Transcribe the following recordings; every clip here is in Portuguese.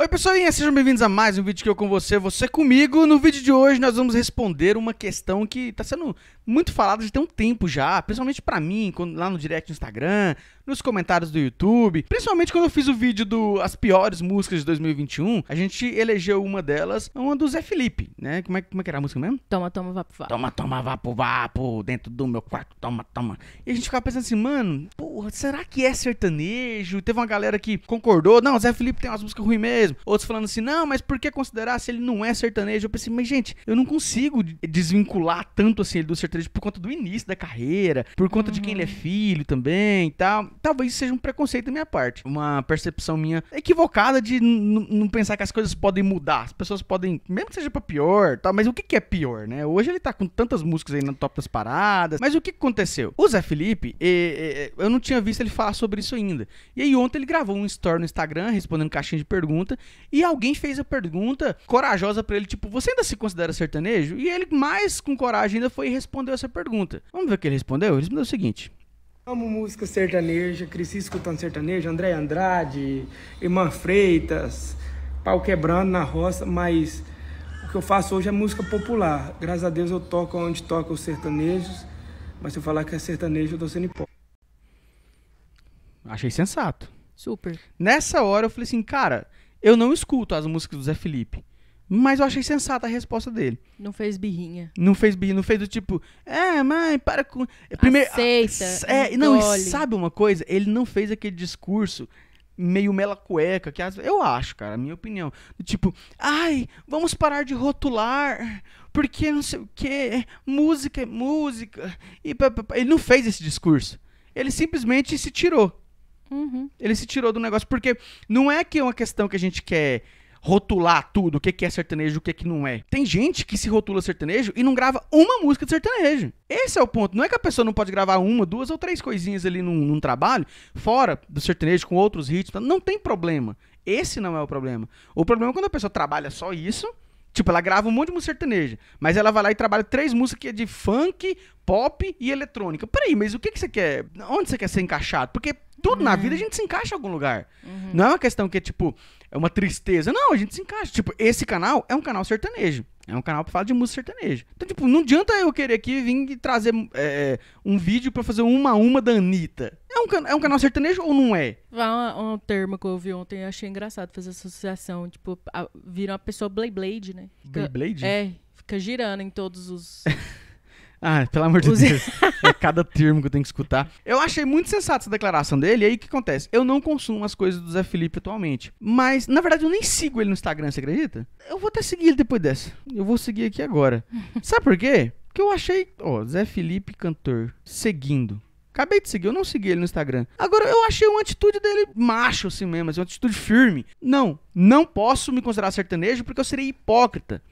Oi pessoal, sejam bem-vindos a mais um vídeo que eu com você, você comigo. No vídeo de hoje nós vamos responder uma questão que está sendo muito falada de tem um tempo já, principalmente para mim, quando, lá no direct do Instagram, nos comentários do YouTube. Principalmente quando eu fiz o vídeo do As Piores Músicas de 2021, a gente elegeu uma delas, uma do Zé Felipe, né? Como é, como é que era a música mesmo? Toma, toma, vapo, vapo. Toma, toma, vapo, vapo, dentro do meu quarto, toma, toma. E a gente ficava pensando assim, mano, porra, será que é sertanejo? Teve uma galera que concordou, não, Zé Felipe tem umas músicas ruins mesmo. Outros falando assim, não, mas por que considerar se ele não é sertanejo? Eu pensei, mas gente, eu não consigo desvincular tanto assim ele do sertanejo por conta do início da carreira, por conta uhum. de quem ele é uhum. filho também e tal talvez seja um preconceito da minha parte. Uma percepção minha equivocada de não pensar que as coisas podem mudar. As pessoas podem, mesmo que seja pra pior, tá, mas o que, que é pior, né? Hoje ele tá com tantas músicas aí no top das paradas. Mas o que aconteceu? O Zé Felipe, e, e, eu não tinha visto ele falar sobre isso ainda. E aí ontem ele gravou um story no Instagram respondendo caixinha de pergunta. E alguém fez a pergunta corajosa para ele, tipo, você ainda se considera sertanejo? E ele, mais com coragem ainda, foi e respondeu essa pergunta. Vamos ver o que ele respondeu? Ele respondeu o seguinte. Amo música sertaneja, cresci escutando sertanejo, André Andrade, Irmã Freitas, pau quebrando na roça, mas o que eu faço hoje é música popular. Graças a Deus eu toco onde toca os sertanejos, mas se eu falar que é sertanejo, eu tô sendo hipócrita. Achei sensato. Super. Nessa hora eu falei assim, cara, eu não escuto as músicas do Zé Felipe. Mas eu achei sensata a resposta dele. Não fez birrinha. Não fez birrinha, não fez do tipo, é, mãe, para com. Primeiro, ah, Aceita. É, não, e sabe uma coisa? Ele não fez aquele discurso meio mela cueca, que às vezes, eu acho, cara, minha opinião, tipo, ai, vamos parar de rotular, porque não sei o que, música é música, e pá, pá, pá. ele não fez esse discurso, ele simplesmente se tirou, uhum. ele se tirou do negócio, porque não é que é uma questão que a gente quer rotular tudo, o que é sertanejo, o que, que não é. Tem gente que se rotula sertanejo e não grava uma música de sertanejo. Esse é o ponto. Não é que a pessoa não pode gravar uma, duas ou três coisinhas ali num, num trabalho, fora do sertanejo, com outros ritmos. Tá? Não tem problema. Esse não é o problema. O problema é quando a pessoa trabalha só isso. Tipo, ela grava um monte de música sertaneja, mas ela vai lá e trabalha três músicas que é de funk, pop e eletrônica. Peraí, mas o que, que você quer? Onde você quer ser encaixado? Porque tudo uhum. na vida a uhum. gente se encaixa em algum lugar. Uhum. Não é uma questão que é tipo, é uma tristeza. Não, a gente se encaixa. Tipo, esse canal é um canal sertanejo. É um canal pra falar de música sertaneja. Então, tipo, não adianta eu querer aqui vir e trazer é, é um vídeo pra fazer uma a uma da Anitta. É um, é um canal sertanejo ou não é? Um, um termo que eu ouvi ontem, eu achei engraçado fazer essa associação. Tipo, a, vira uma pessoa Blade Blade, né? Blade Blade? É, fica girando em todos os. Ah, pelo amor de Os... Deus. É cada termo que eu tenho que escutar. Eu achei muito sensata essa declaração dele. E aí o que acontece? Eu não consumo as coisas do Zé Felipe atualmente. Mas, na verdade, eu nem sigo ele no Instagram, você acredita? Eu vou até seguir ele depois dessa. Eu vou seguir aqui agora. Sabe por quê? Porque eu achei. Ó, oh, Zé Felipe Cantor seguindo. Acabei de seguir, eu não segui ele no Instagram. Agora, eu achei uma atitude dele macho assim mesmo, assim, uma atitude firme. Não, não posso me considerar sertanejo porque eu seria hipócrita.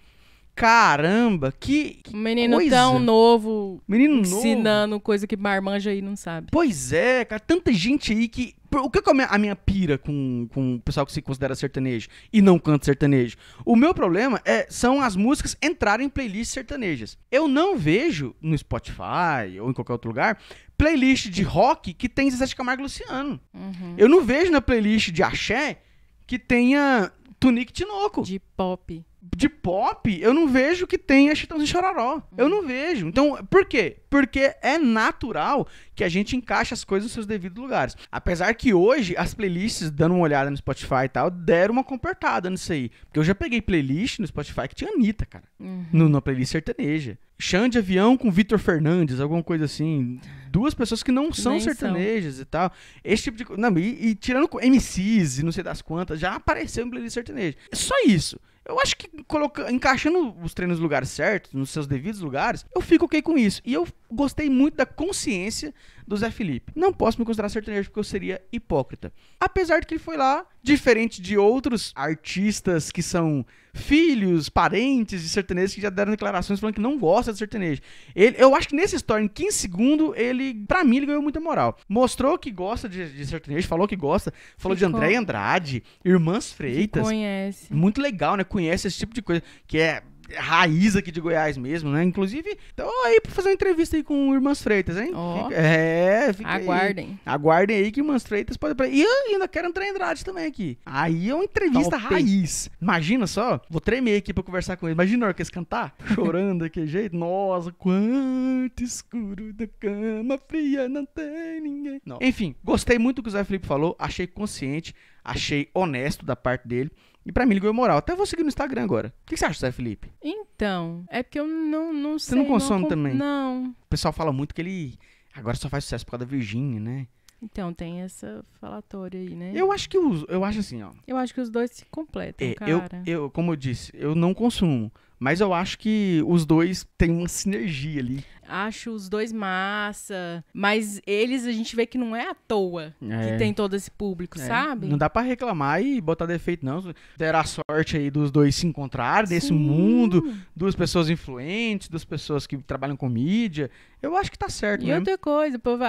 Caramba, que. que Menino coisa. tão novo. Menino ensinando novo. coisa que marmanja aí não sabe. Pois é, cara. Tanta gente aí que. O que é a minha pira com, com o pessoal que se considera sertanejo e não canta sertanejo? O meu problema é, são as músicas entrarem em playlists sertanejas. Eu não vejo no Spotify ou em qualquer outro lugar playlist de rock que tem Zezé de Camargo e Luciano. Uhum. Eu não vejo na playlist de axé que tenha Tunique Tinoco. De pop de pop, eu não vejo que tenha Chitãozinho Chororó. Eu não vejo. Então, por quê? Porque é natural que a gente encaixe as coisas nos seus devidos lugares. Apesar que hoje as playlists, dando uma olhada no Spotify e tal, deram uma comportada nisso aí. Porque eu já peguei playlist no Spotify que tinha Anitta, cara. Uhum. No, na playlist sertaneja. Chão de avião com Vitor Fernandes, alguma coisa assim. Duas pessoas que não são Nem sertanejas são. e tal. Esse tipo de coisa. E, e tirando MCs e não sei das quantas, já apareceu em playlist sertaneja. É só isso. Eu acho que coloca, encaixando os treinos nos lugares certos, nos seus devidos lugares, eu fico ok com isso. E eu gostei muito da consciência do Zé Felipe. Não posso me considerar sertanejo porque eu seria hipócrita. Apesar de que ele foi lá, diferente de outros artistas que são filhos, parentes de sertanejos que já deram declarações falando que não gosta de sertanejo. Ele, eu acho que nessa história, em 15 segundos, ele, pra mim, ele ganhou muita moral. Mostrou que gosta de, de sertanejo, falou que gosta, falou Ficou. de André Andrade, Irmãs Freitas. Que conhece. Muito legal, né? Conhece esse tipo de coisa, que é raiz aqui de Goiás mesmo, né? Inclusive, tô aí pra fazer uma entrevista aí com o Irmãs Freitas, hein? Oh. Fica, é, fica Aguardem. Aí. Aguardem aí que Irmãs Freitas pode... E eu ainda quero entrar em Andrade também aqui. Aí é uma entrevista raiz. Imagina só, vou tremer aqui pra conversar com ele. Imagina a hora que eles cantar, chorando daquele jeito. Nossa, quanto escuro da cama fria, não tem ninguém. Não. Enfim, gostei muito do que o Zé Felipe falou, achei consciente, achei honesto da parte dele. E pra mim ligou ganhou moral. Até vou seguir no Instagram agora. O que você acha, Zé Felipe? Então, é porque eu não, não sei. Você não consome não, também? Não. O pessoal fala muito que ele agora só faz sucesso por causa da Virgínia, né? Então, tem essa falatória aí, né? Eu acho que os, eu acho assim, ó. Eu acho que os dois se completam, é, cara. Eu, eu, como eu disse, eu não consumo. Mas eu acho que os dois têm uma sinergia ali acho os dois massa. Mas eles a gente vê que não é à toa é. que tem todo esse público, é. sabe? Não dá para reclamar e botar defeito, não. Terá sorte aí dos dois se encontrar nesse mundo, duas pessoas influentes, duas pessoas que trabalham com mídia. Eu acho que tá certo, né? E outra coisa, povo,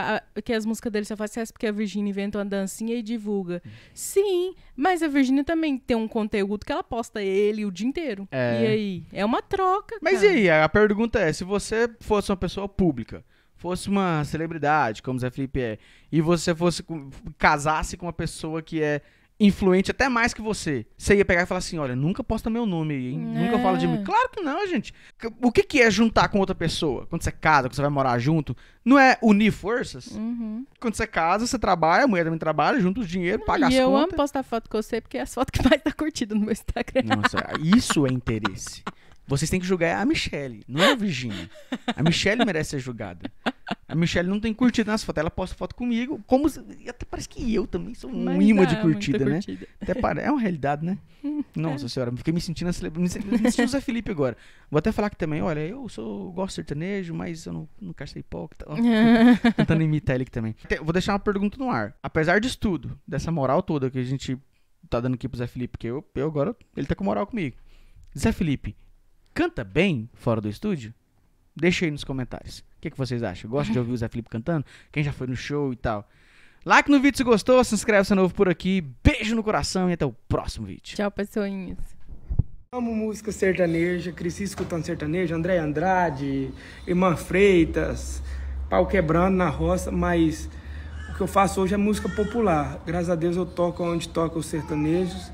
que as músicas dele só faz sucesso porque a Virginia inventa uma dancinha e divulga. Hum. Sim, mas a Virginia também tem um conteúdo que ela posta ele o dia inteiro. É. E aí? É uma troca. Mas cara. e aí? A pergunta é: se você fosse uma pessoa pessoa pública, fosse uma celebridade, como Zé Felipe é, e você fosse casasse com uma pessoa que é influente até mais que você, você ia pegar e falar assim, olha, nunca posta meu nome aí, hein? nunca é. fala de mim. Claro que não, gente. O que, que é juntar com outra pessoa? Quando você casa, quando você vai morar junto, não é unir forças? Uhum. Quando você casa, você trabalha, a mulher também trabalha, junta o dinheiro, não, paga as contas. E eu amo postar foto com você, porque é as fotos que mais tá curtida no meu Instagram. Nossa, isso é interesse. Vocês têm que julgar é a Michelle, não é a Virginia. A Michelle merece ser julgada. A Michelle não tem curtida nas fotos. Ela posta foto comigo, como se, até parece que eu também sou um Mas imã de é, curtida, né? Curtida. Até para, é uma realidade, né? Nossa senhora, fiquei me sentindo, me sentindo o Zé Felipe agora. Vou até falar que também, olha, eu sou gosto de sertanejo, mas eu não, não quero ser hipócrita. Tentando imitar ele aqui também. Vou deixar uma pergunta no ar. Apesar disso tudo, dessa moral toda que a gente tá dando aqui pro Zé Felipe, porque eu, eu agora, ele tá com moral comigo. Zé Felipe, canta bem fora do estúdio? Deixa aí nos comentários. O que, que vocês acham? Gosta de ouvir o Zé Felipe cantando? Quem já foi no show e tal? Like no vídeo se gostou, se inscreve se é novo por aqui. Beijo no coração e até o próximo vídeo. Tchau, pessoinhas. Amo música sertaneja, cresci escutando sertanejo, André Andrade, Irmã Freitas, pau quebrando na roça, mas o que eu faço hoje é música popular. Graças a Deus eu toco onde toca os sertanejos,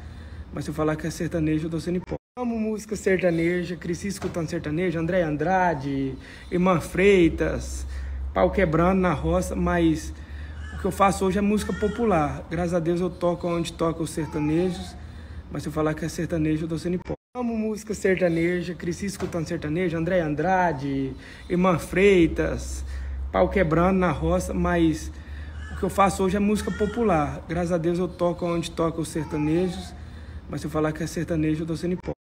mas se eu falar que é sertanejo, eu tô sendo hipócrita. Amo música sertaneja, cresci escutando sertanejo, André Andrade, Irmã Freitas, pau quebrando na roça, mas o que eu faço hoje é música popular. Graças a Deus eu toco onde toca os sertanejos, mas se eu falar que é sertanejo, eu tô sendo hipócrita. Amo música sertaneja, cresci escutando sertanejo, André Andrade, Irmã Freitas, pau quebrando na roça, mas o que eu faço hoje é música popular. Graças a Deus eu toco onde toca os sertanejos, mas se eu falar que é sertanejo, eu tô sendo hipócrita.